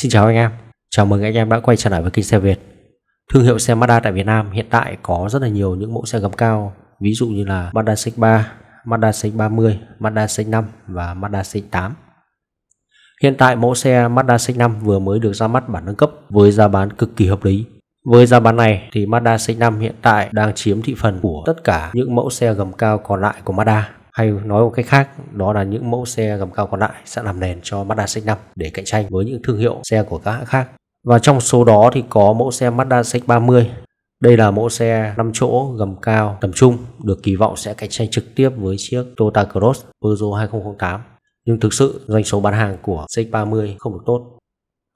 Xin chào anh em, chào mừng anh em đã quay trở lại với kênh xe Việt Thương hiệu xe Mazda tại Việt Nam hiện tại có rất là nhiều những mẫu xe gầm cao Ví dụ như là Mazda CX-3, Mazda CX-30, Mazda CX-5 và Mazda CX-8 Hiện tại mẫu xe Mazda CX-5 vừa mới được ra mắt bản nâng cấp với giá bán cực kỳ hợp lý với giá bán này thì Mazda CX-5 hiện tại đang chiếm thị phần của tất cả những mẫu xe gầm cao còn lại của Mazda hay nói một cách khác, đó là những mẫu xe gầm cao còn lại sẽ làm nền cho Mazda CX-5 để cạnh tranh với những thương hiệu xe của các hãng khác. Và trong số đó thì có mẫu xe Mazda CX-30. Đây là mẫu xe 5 chỗ gầm cao tầm trung được kỳ vọng sẽ cạnh tranh trực tiếp với chiếc Toyota Cross Peugeot 2008. Nhưng thực sự doanh số bán hàng của CX-30 không được tốt.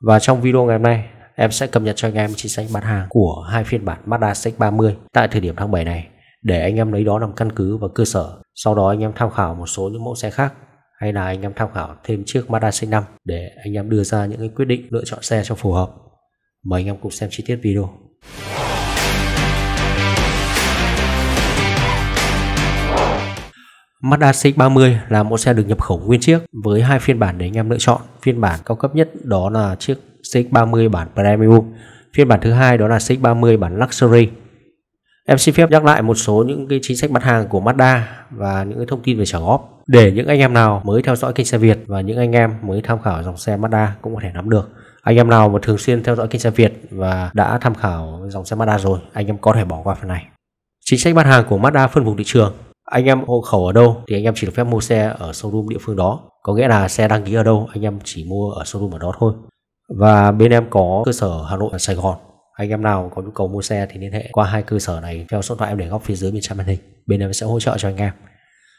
Và trong video ngày hôm nay, em sẽ cập nhật cho anh em chính sách bán hàng của hai phiên bản Mazda CX-30 tại thời điểm tháng 7 này để anh em lấy đó làm căn cứ và cơ sở. Sau đó anh em tham khảo một số những mẫu xe khác hay là anh em tham khảo thêm chiếc Mazda C5 để anh em đưa ra những cái quyết định lựa chọn xe cho phù hợp. Mời anh em cùng xem chi tiết video. Mazda CX-30 là một xe được nhập khẩu nguyên chiếc với hai phiên bản để anh em lựa chọn. Phiên bản cao cấp nhất đó là chiếc CX-30 bản Premium. Phiên bản thứ hai đó là CX-30 bản Luxury. Em xin phép nhắc lại một số những cái chính sách bán hàng của Mazda và những cái thông tin về trả góp để những anh em nào mới theo dõi kênh xe Việt và những anh em mới tham khảo dòng xe Mazda cũng có thể nắm được. Anh em nào mà thường xuyên theo dõi kênh xe Việt và đã tham khảo dòng xe Mazda rồi, anh em có thể bỏ qua phần này. Chính sách bán hàng của Mazda phân vùng thị trường anh em hộ khẩu ở đâu thì anh em chỉ được phép mua xe ở showroom địa phương đó có nghĩa là xe đăng ký ở đâu anh em chỉ mua ở showroom ở đó thôi và bên em có cơ sở Hà Nội và Sài Gòn anh em nào có nhu cầu mua xe thì liên hệ qua hai cơ sở này theo số điện thoại em để góc phía dưới bên trong màn hình bên em sẽ hỗ trợ cho anh em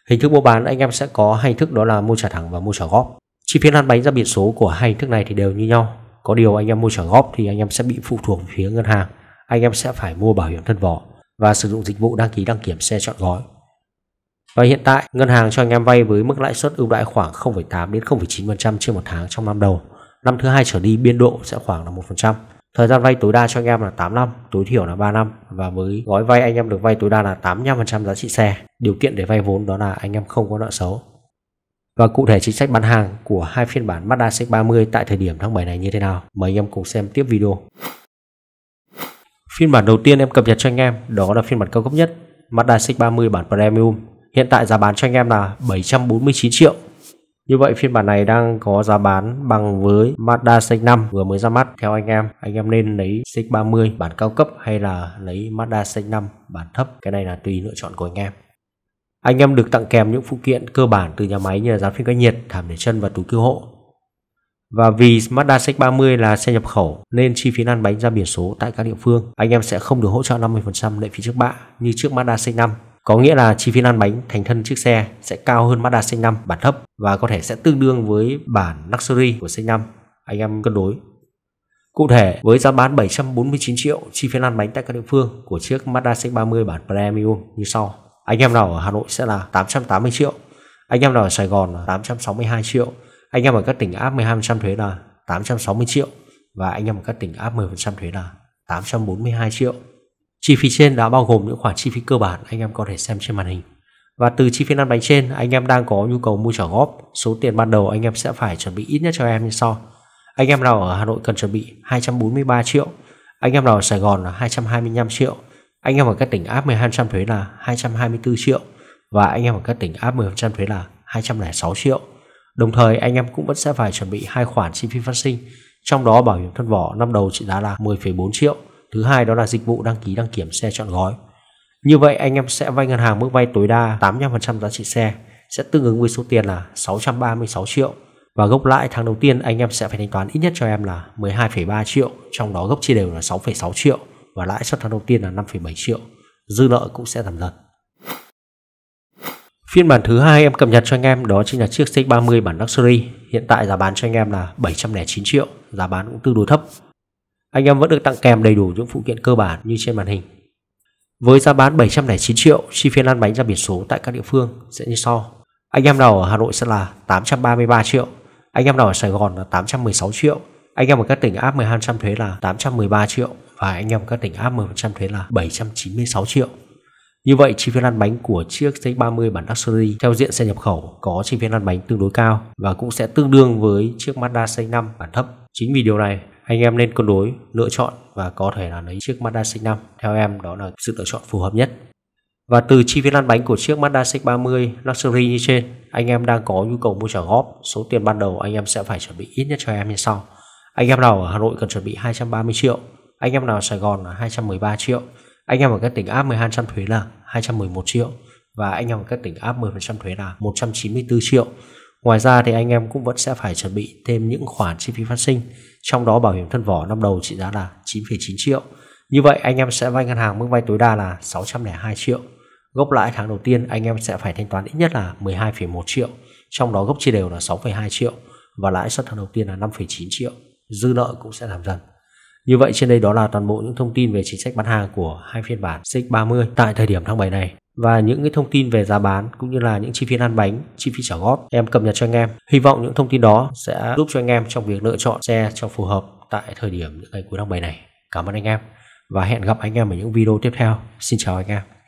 hình thức mua bán anh em sẽ có hai thức đó là mua trả thẳng và mua trả góp chi phí lăn bánh ra biển số của hai thức này thì đều như nhau có điều anh em mua trả góp thì anh em sẽ bị phụ thuộc phía ngân hàng anh em sẽ phải mua bảo hiểm thân vỏ và sử dụng dịch vụ đăng ký đăng kiểm xe chọn gói và hiện tại ngân hàng cho anh em vay với mức lãi suất ưu đãi khoảng 0,8 đến 0,9% trên một tháng trong năm đầu năm thứ hai trở đi biên độ sẽ khoảng là 1% Thời gian vay tối đa cho anh em là 8 năm, tối thiểu là 3 năm và với gói vay anh em được vay tối đa là 85% giá trị xe. Điều kiện để vay vốn đó là anh em không có nợ xấu. Và cụ thể chính sách bán hàng của hai phiên bản Mazda CX-30 tại thời điểm tháng 7 này như thế nào, mời anh em cùng xem tiếp video. Phiên bản đầu tiên em cập nhật cho anh em đó là phiên bản cao cấp nhất Mazda CX-30 bản Premium. Hiện tại giá bán cho anh em là 749 triệu như vậy phiên bản này đang có giá bán bằng với Mazda CX-5 vừa mới ra mắt. Theo anh em, anh em nên lấy CX-30 bản cao cấp hay là lấy Mazda CX-5 bản thấp. Cái này là tùy lựa chọn của anh em. Anh em được tặng kèm những phụ kiện cơ bản từ nhà máy như là gián phanh cách nhiệt, thảm để chân và túi cứu hộ. Và vì Mazda CX-30 là xe nhập khẩu nên chi phí lăn bánh ra biển số tại các địa phương, anh em sẽ không được hỗ trợ 50% lệ phí trước bạ như trước Mazda CX-5. Có nghĩa là chi phí lăn bánh thành thân chiếc xe sẽ cao hơn Mazda C5 bản thấp và có thể sẽ tương đương với bản Luxury của C5. Anh em cân đối. Cụ thể, với giá bán 749 triệu, chi phí lăn bánh tại các địa phương của chiếc Mazda cx 30 bản Premium như sau. Anh em nào ở Hà Nội sẽ là 880 triệu, anh em nào ở Sài Gòn là 862 triệu, anh em ở các tỉnh áp 12% thuế là 860 triệu và anh em ở các tỉnh áp 10% thuế là 842 triệu. Chi phí trên đã bao gồm những khoản chi phí cơ bản anh em có thể xem trên màn hình. Và từ chi phí lăn bánh trên, anh em đang có nhu cầu mua trả góp, số tiền ban đầu anh em sẽ phải chuẩn bị ít nhất cho em như sau. Anh em nào ở Hà Nội cần chuẩn bị 243 triệu, anh em nào ở Sài Gòn là 225 triệu, anh em ở các tỉnh áp 12% thuế là 224 triệu và anh em ở các tỉnh áp 10% thuế là 206 triệu. Đồng thời anh em cũng vẫn sẽ phải chuẩn bị hai khoản chi phí phát sinh, trong đó bảo hiểm thân vỏ năm đầu trị giá là 10,4 triệu Thứ hai đó là dịch vụ đăng ký đăng kiểm xe chọn gói. Như vậy anh em sẽ vay ngân hàng mức vay tối đa 85% giá trị xe sẽ tương ứng với số tiền là 636 triệu và gốc lãi tháng đầu tiên anh em sẽ phải thanh toán ít nhất cho em là 12,3 triệu, trong đó gốc chia đều là 6,6 triệu và lãi suất tháng đầu tiên là 5,7 triệu. Dư nợ cũng sẽ giảm dần. Phiên bản thứ hai em cập nhật cho anh em đó chính là chiếc CX30 bản Luxury. Hiện tại giá bán cho anh em là 709 triệu, giá bán cũng tương đối thấp anh em vẫn được tặng kèm đầy đủ những phụ kiện cơ bản như trên màn hình. Với giá bán 709 triệu, chi phí lăn bánh ra biển số tại các địa phương sẽ như sau. Anh em nào ở Hà Nội sẽ là 833 triệu, anh em nào ở Sài Gòn là 816 triệu, anh em ở các tỉnh áp 12% thuế là 813 triệu và anh em ở các tỉnh áp 10% thuế là 796 triệu. Như vậy, chi phí lăn bánh của chiếc Z30 bản Luxury theo diện xe nhập khẩu có chi phí lăn bánh tương đối cao và cũng sẽ tương đương với chiếc Mazda C5 bản thấp. Chính vì điều này, anh em nên cân đối, lựa chọn và có thể là lấy chiếc Mazda C5. Theo em, đó là sự lựa chọn phù hợp nhất. Và từ chi phí lăn bánh của chiếc Mazda CX-30 Luxury như trên, anh em đang có nhu cầu mua trả góp, số tiền ban đầu anh em sẽ phải chuẩn bị ít nhất cho em như sau. Anh em nào ở Hà Nội cần chuẩn bị 230 triệu, anh em nào ở Sài Gòn là 213 triệu, anh em ở các tỉnh áp 12% thuế là 211 triệu và anh em ở các tỉnh áp 10% thuế là 194 triệu. Ngoài ra thì anh em cũng vẫn sẽ phải chuẩn bị thêm những khoản chi phí phát sinh, trong đó bảo hiểm thân vỏ năm đầu trị giá là 9,9 triệu. Như vậy anh em sẽ vay ngân hàng mức vay tối đa là 602 triệu. Gốc lãi tháng đầu tiên anh em sẽ phải thanh toán ít nhất là 12,1 triệu, trong đó gốc chia đều là 6,2 triệu và lãi suất tháng đầu tiên là 5,9 triệu. Dư nợ cũng sẽ giảm dần. Như vậy trên đây đó là toàn bộ những thông tin về chính sách bán hàng của hai phiên bản CX30 tại thời điểm tháng 7 này và những cái thông tin về giá bán cũng như là những chi phí ăn bánh, chi phí trả góp em cập nhật cho anh em. Hy vọng những thông tin đó sẽ giúp cho anh em trong việc lựa chọn xe cho phù hợp tại thời điểm những ngày cuối tháng 7 này. Cảm ơn anh em và hẹn gặp anh em ở những video tiếp theo. Xin chào anh em.